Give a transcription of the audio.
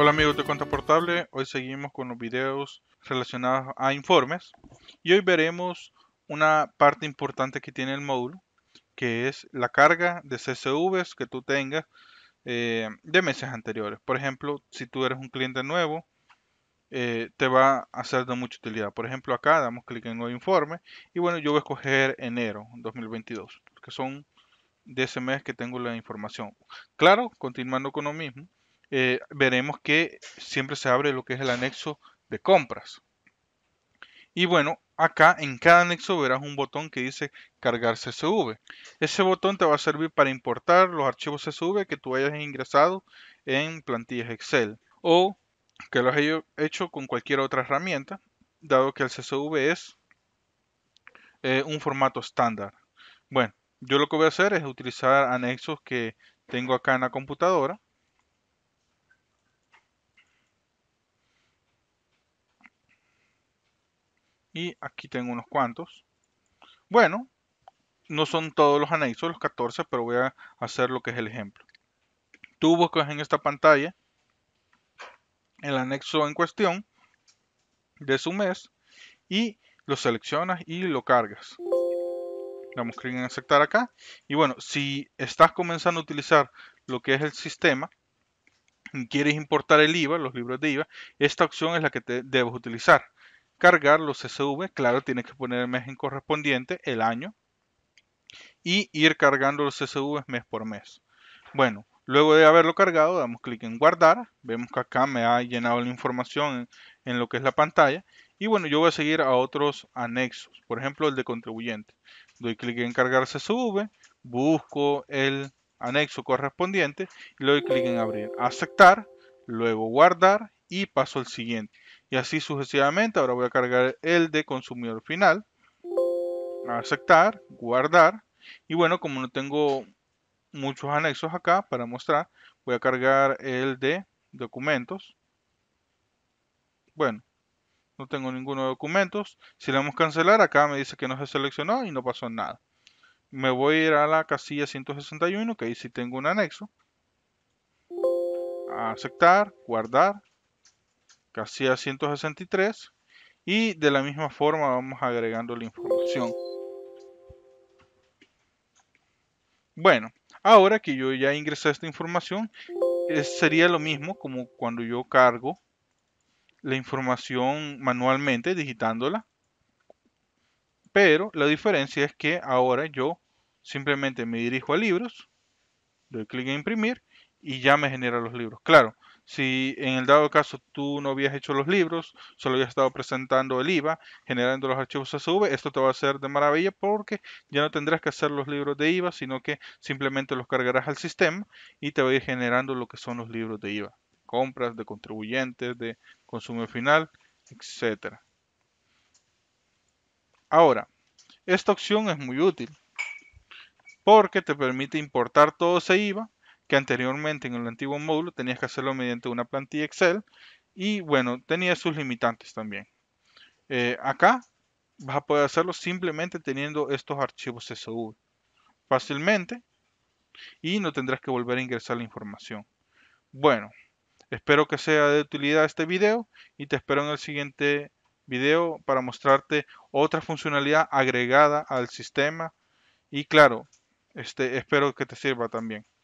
Hola amigos de Cuenta Portable, hoy seguimos con los videos relacionados a informes y hoy veremos una parte importante que tiene el módulo que es la carga de CSVs que tú tengas eh, de meses anteriores. Por ejemplo, si tú eres un cliente nuevo, eh, te va a ser de mucha utilidad. Por ejemplo, acá damos clic en nuevo informe y bueno, yo voy a escoger enero 2022, que son de ese mes que tengo la información. Claro, continuando con lo mismo, eh, veremos que siempre se abre lo que es el anexo de compras. Y bueno, acá en cada anexo verás un botón que dice cargar CSV. Ese botón te va a servir para importar los archivos CSV que tú hayas ingresado en plantillas Excel o que lo hayas hecho con cualquier otra herramienta, dado que el CSV es eh, un formato estándar. Bueno, yo lo que voy a hacer es utilizar anexos que tengo acá en la computadora Y aquí tengo unos cuantos. Bueno, no son todos los anexos, los 14, pero voy a hacer lo que es el ejemplo. Tú buscas en esta pantalla el anexo en cuestión de su mes y lo seleccionas y lo cargas. Damos clic en aceptar acá. Y bueno, si estás comenzando a utilizar lo que es el sistema, y quieres importar el IVA, los libros de IVA, esta opción es la que te debes utilizar cargar los CSV, claro, tiene que poner el mes en correspondiente, el año, y ir cargando los CSV mes por mes. Bueno, luego de haberlo cargado, damos clic en guardar, vemos que acá me ha llenado la información en, lo que es la pantalla, y bueno, yo voy a seguir a otros anexos, por ejemplo el de contribuyente. Doy clic en cargar CSV, busco el anexo correspondiente y le doy clic en abrir, aceptar, luego guardar y paso al siguiente y así sucesivamente. Ahora voy a cargar el de consumidor final. Aceptar, guardar. Y bueno, como no tengo muchos anexos acá para mostrar, voy a cargar el de documentos. Bueno, no tengo ninguno de documentos. Si le damos cancelar, acá me dice que no se seleccionó y no pasó nada. Me voy a ir a la casilla 161, que ahí sí tengo un anexo. Aceptar, guardar, hacía 163 y de la misma forma vamos agregando la información. Bueno, ahora que yo ya ingresé esta información, eh, sería lo mismo como cuando yo cargo la información manualmente, digitándola. Pero la diferencia es que ahora yo simplemente me dirijo a libros, doy clic en imprimir y ya me genera los libros. Claro, si en el dado caso tú no habías hecho los libros, solo habías estado presentando el IVA, generando los archivos CSV, esto te va a hacer de maravilla porque ya no tendrás que hacer los libros de IVA, sino que simplemente los cargarás al sistema y te va a ir generando lo que son los libros de IVA. Compras, de contribuyentes, de consumo final, etcétera. Ahora, esta opción es muy útil porque te permite importar todo ese IVA que anteriormente en el antiguo módulo tenías que hacerlo mediante una plantilla Excel y bueno, tenía sus limitantes también. Eh, acá vas a poder hacerlo simplemente teniendo estos archivos CSV fácilmente y no tendrás que volver a ingresar la información. Bueno, espero que sea de utilidad este video y te espero en el siguiente video para mostrarte otra funcionalidad agregada al sistema y claro, este, espero que te sirva también.